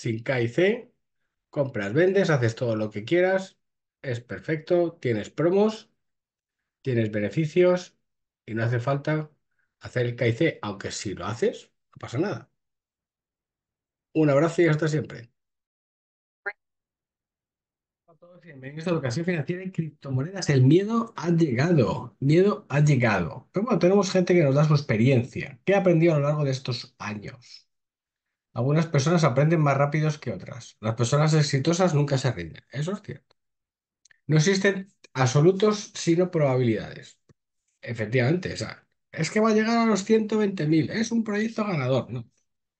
sin K C, compras, vendes, haces todo lo que quieras, es perfecto, tienes promos, tienes beneficios y no hace falta hacer el K aunque si lo haces, no pasa nada. Un abrazo y hasta siempre. A todos bienvenidos a Educación Financiera y Criptomonedas. El miedo ha llegado, miedo ha llegado. Pero bueno, tenemos gente que nos da su experiencia. ¿Qué ha aprendido a lo largo de estos años? Algunas personas aprenden más rápidos que otras. Las personas exitosas nunca se rinden. Eso es cierto. No existen absolutos, sino probabilidades. Efectivamente, es que va a llegar a los 120.000. Es un proyecto ganador,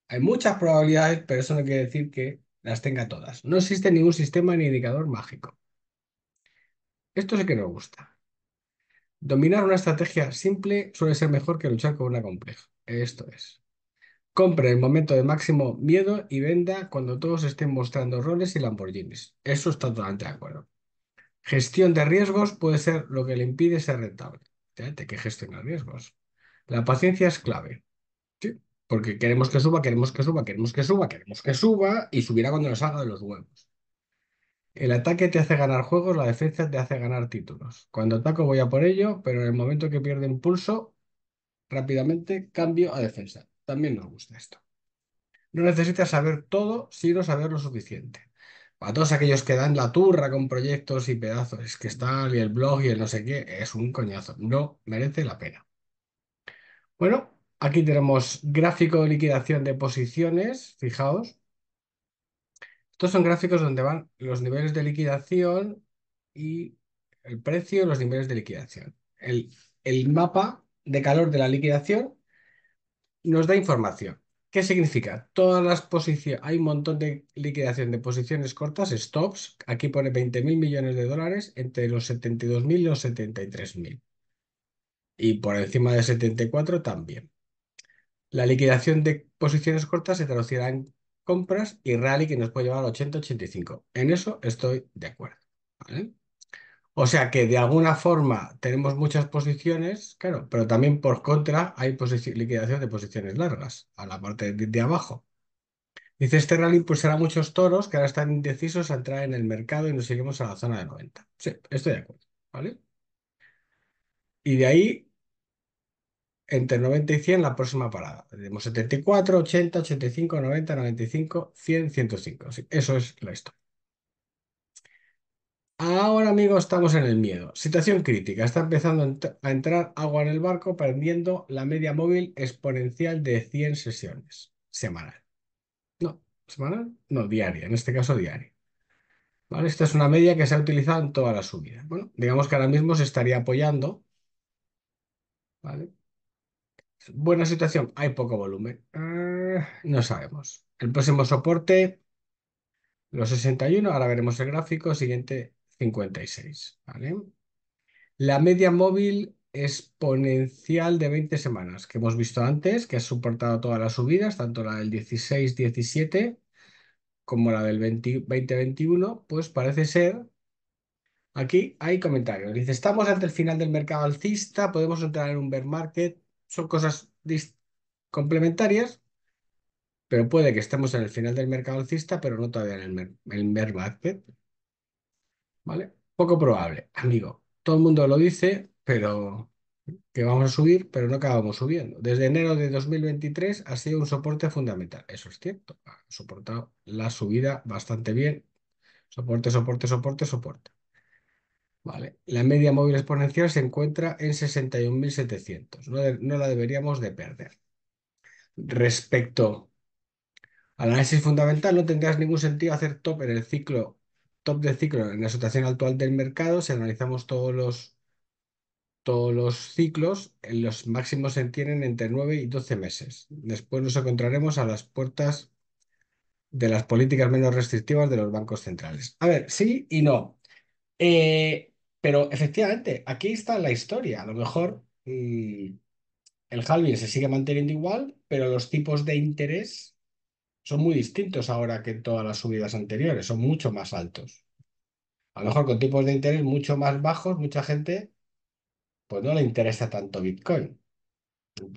Hay muchas probabilidades, pero eso no quiere decir que las tenga todas. No existe ningún sistema ni indicador mágico. Esto sí que nos gusta. Dominar una estrategia simple suele ser mejor que luchar con una compleja. Esto es. Compre en momento de máximo miedo y venda cuando todos estén mostrando roles y Lamborghinis. Eso está totalmente de acuerdo. Gestión de riesgos puede ser lo que le impide ser rentable. Fíjate que gestionar riesgos. La paciencia es clave. ¿sí? Porque queremos que suba, queremos que suba, queremos que suba, queremos que suba y subirá cuando nos haga de los huevos. El ataque te hace ganar juegos, la defensa te hace ganar títulos. Cuando ataco voy a por ello, pero en el momento que pierde impulso, rápidamente cambio a defensa. También nos gusta esto. No necesitas saber todo, sino saber lo suficiente. Para todos aquellos que dan la turra con proyectos y pedazos, es que está y el blog y el no sé qué, es un coñazo. No merece la pena. Bueno, aquí tenemos gráfico de liquidación de posiciones, fijaos. Estos son gráficos donde van los niveles de liquidación y el precio, los niveles de liquidación. El, el mapa de calor de la liquidación nos da información. ¿Qué significa? Todas las posiciones, hay un montón de liquidación de posiciones cortas, stops, aquí pone 20.000 millones de dólares entre los 72.000 y los 73.000 Y por encima de 74 también. La liquidación de posiciones cortas se traducirá en compras y rally que nos puede llevar a 80-85. En eso estoy de acuerdo. ¿vale? O sea que de alguna forma tenemos muchas posiciones, claro, pero también por contra hay liquidación de posiciones largas a la parte de, abajo. Dice, este rally será muchos toros que ahora están indecisos a entrar en el mercado y nos seguimos a la zona de 90. Sí, estoy de acuerdo, ¿vale? Y de ahí, entre 90 y 100, la próxima parada. Tenemos 74, 80, 85, 90, 95, 100, 105. eso es la historia. Ahora, amigos, estamos en el miedo. Situación crítica. Está empezando a, entrar agua en el barco, perdiendo la media móvil exponencial de 100 sesiones semanal. No, semanal, no, diaria, en este caso diaria. ¿Vale? Esta es una media que se ha utilizado en toda la subida. Bueno, digamos que ahora mismo se estaría apoyando. ¿Vale? Buena situación, hay poco volumen. Ah, no sabemos. El próximo soporte, los 61, ahora veremos el gráfico. Siguiente 56. ¿vale? La media móvil exponencial de 20 semanas, que hemos visto antes, que ha soportado todas las subidas, tanto la del 16-17 como la del 20-21, pues parece ser, aquí hay comentarios, dice, estamos ante el final del mercado alcista, podemos entrar en un bear market, son cosas complementarias, pero puede que estemos en el final del mercado alcista, pero no todavía en el, en el bear market, ¿vale? Poco probable, amigo. Todo el mundo lo dice, pero que vamos a subir, pero no acabamos subiendo. Desde enero de 2023 ha sido un soporte fundamental. Eso es cierto. Ha soportado la subida bastante bien. Soporte, soporte, soporte, soporte. Vale. La media móvil exponencial se encuentra en 61.700. No, no la deberíamos de perder. Respecto al análisis fundamental, no tendrías ningún sentido hacer top en el ciclo top de ciclo en la situación actual del mercado, si analizamos todos los, todos los ciclos, eh, los máximos se entienden entre 9 y 12 meses. Después nos encontraremos a las puertas de las políticas menos restrictivas de los bancos centrales. A ver, sí y no. Eh, pero efectivamente, aquí está la historia. A lo mejor mm, el halving se sigue manteniendo igual, pero los tipos de interés son muy distintos ahora que todas las subidas anteriores, son mucho más altos. A lo mejor con tipos de interés mucho más bajos, mucha gente pues no le interesa tanto Bitcoin.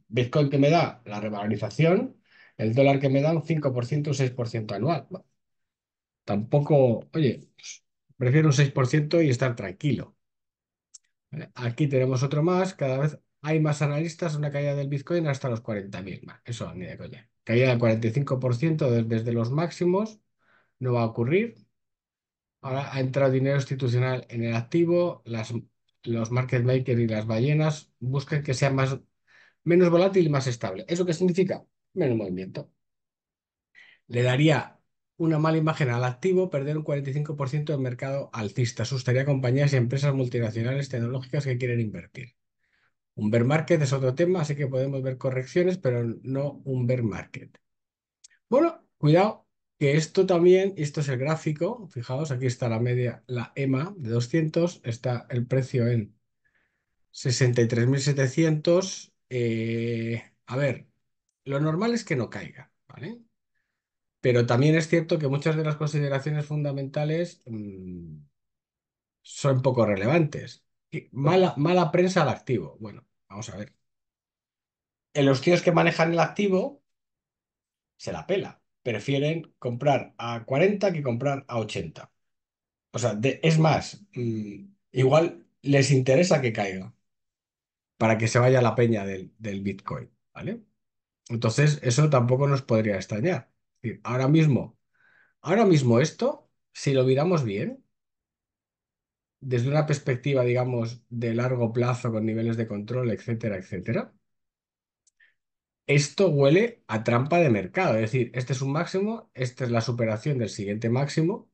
Bitcoin que me da la revalorización, el dólar que me da un 5%, un 6% anual. tampoco, oye, prefiero un 6% y estar tranquilo. aquí tenemos otro más, cada vez hay más analistas, una caída del Bitcoin hasta los 40.000. Eso ni de coña caída del 45% desde los máximos, no va a ocurrir. Ahora ha entrado dinero institucional en el activo, las, los market makers y las ballenas buscan que sea más, menos volátil y más estable. ¿Eso qué significa? Menos movimiento. Le daría una mala imagen al activo perder un 45% del mercado alcista. Asustaría a compañías y empresas multinacionales tecnológicas que quieren invertir. Un bear market es otro tema, así que podemos ver correcciones, pero no un bear market. Bueno, cuidado, que esto también, esto es el gráfico, fijaos, aquí está la media, la EMA de 200, está el precio en 63.700. Eh, a ver, lo normal es que no caiga, ¿vale? Pero también es cierto que muchas de las consideraciones fundamentales mm, son poco relevantes mala, mala prensa al activo. Bueno, vamos a ver. En los tíos que manejan el activo se la pela. Prefieren comprar a 40 que comprar a 80. O sea, es más, mm, igual les interesa que caiga para que se vaya la peña del, Bitcoin, ¿vale? Entonces, eso tampoco nos podría extrañar. ahora mismo, ahora mismo esto, si lo miramos bien, desde una perspectiva, digamos, de largo plazo con niveles de control, etcétera, etcétera, esto huele a trampa de mercado. Es decir, este es un máximo, esta es la superación del siguiente máximo,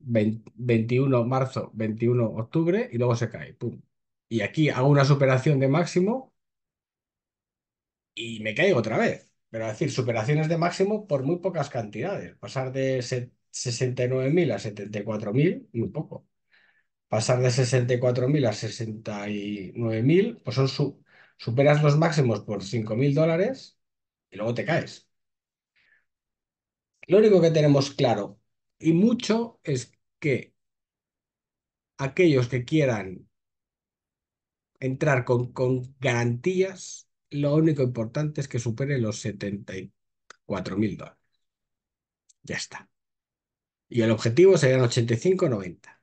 21 marzo, 21 octubre, y luego se cae. Pum. Y aquí hago una superación de máximo y me caigo otra vez. Pero es decir, superaciones de máximo por muy pocas cantidades. Pasar de 69.000 a 74.000, muy poco pasar de 64.000 a 69.000, pues son superas los máximos por 5.000 dólares y luego te caes. Lo único que tenemos claro y mucho es que aquellos que quieran entrar con, garantías, lo único importante es que supere los 74.000 dólares. Ya está. Y el objetivo serían 85-90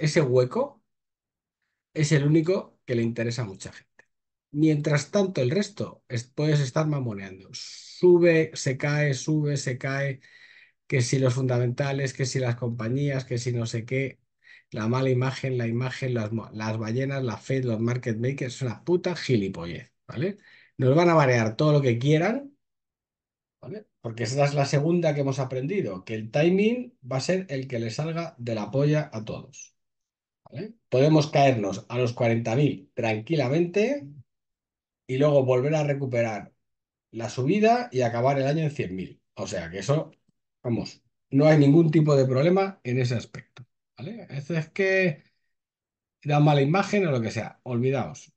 ese hueco es el único que le interesa a mucha gente. Mientras tanto, el resto puedes estar mamoneando. Sube, se cae, sube, se cae, que si los fundamentales, que si las compañías, que si no sé qué, la mala imagen, la imagen, las, ballenas, la Fed, los market makers, es una puta gilipollez, ¿vale? Nos van a variar todo lo que quieran, ¿vale? porque esa es la segunda que hemos aprendido, que el timing va a ser el que le salga de la polla a todos. Podemos caernos a los 40.000 tranquilamente y luego volver a recuperar la subida y acabar el año en 100.000. O sea que eso, vamos, no hay ningún tipo de problema en ese aspecto. Eso es que da mala imagen o lo que sea, olvidaos.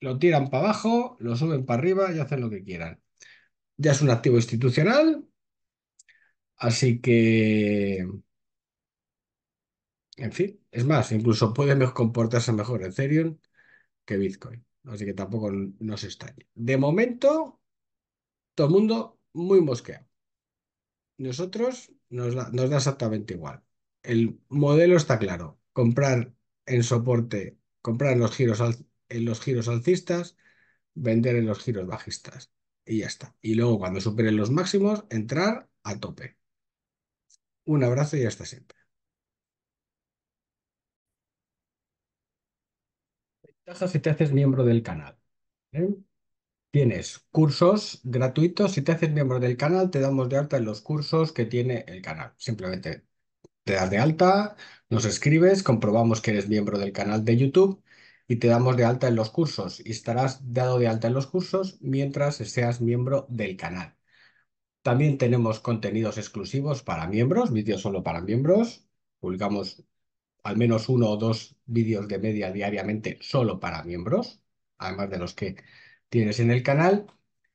Lo tiran para abajo, lo suben para arriba y hacen lo que quieran ya es un activo institucional, así que, en fin, es más, incluso puede comportarse mejor Ethereum que Bitcoin, así que tampoco nos extrañe. De momento, todo el mundo muy mosqueado. Nosotros nos da, nos da exactamente igual. El modelo está claro, comprar en soporte, comprar en los giros, en los giros alcistas, vender en los giros bajistas y ya está. Y luego cuando superen los máximos, entrar a tope. Un abrazo y hasta siempre. Ventajas si te haces miembro del canal. ¿eh? Tienes cursos gratuitos. Si te haces miembro del canal, te damos de alta en los cursos que tiene el canal. Simplemente te das de alta, nos escribes, comprobamos que eres miembro del canal de YouTube y te damos de alta en los cursos y estarás dado de alta en los cursos mientras seas miembro del canal. También tenemos contenidos exclusivos para miembros, vídeos solo para miembros. Publicamos al menos uno o dos vídeos de media diariamente solo para miembros, además de los que tienes en el canal.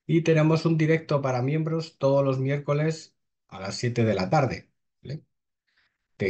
Y tenemos un directo para miembros todos los miércoles a las 7 de la tarde. Te